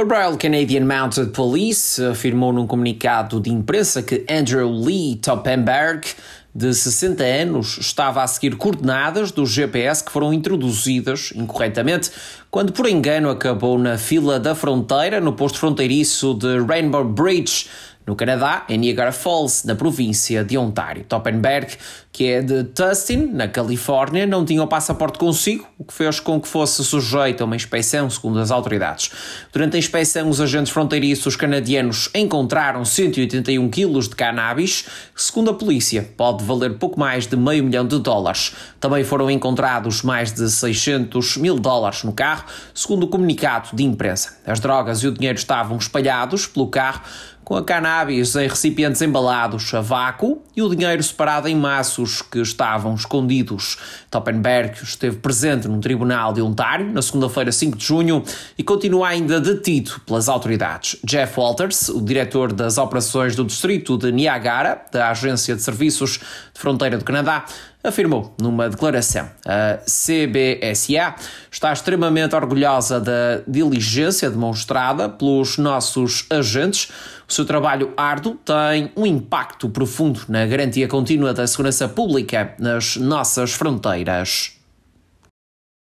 A Royal Canadian Mounted Police afirmou num comunicado de imprensa que Andrew Lee Toppenberg, de 60 anos, estava a seguir coordenadas do GPS que foram introduzidas incorretamente quando, por engano, acabou na fila da fronteira, no posto fronteiriço de Rainbow Bridge, no Canadá, em Niagara Falls, na província de Ontário. Toppenberg, que é de Tustin, na Califórnia, não tinha o passaporte consigo, o que fez com que fosse sujeito a uma inspeção, segundo as autoridades. Durante a inspeção, os agentes fronteiriços canadianos encontraram 181 quilos de cannabis, que, segundo a polícia, pode valer pouco mais de meio milhão de dólares. Também foram encontrados mais de 600 mil dólares no carro, segundo o comunicado de imprensa. As drogas e o dinheiro estavam espalhados pelo carro, com a cannabis em recipientes embalados a vácuo, o dinheiro separado em maços que estavam escondidos. Toppenberg esteve presente num tribunal de Ontário na segunda-feira, 5 de junho, e continua ainda detido pelas autoridades. Jeff Walters, o diretor das operações do distrito de Niagara, da Agência de Serviços de Fronteira do Canadá, afirmou numa declaração. A CBSA está extremamente orgulhosa da diligência demonstrada pelos nossos agentes. O seu trabalho árduo tem um impacto profundo na garantia contínua da segurança pública nas nossas fronteiras.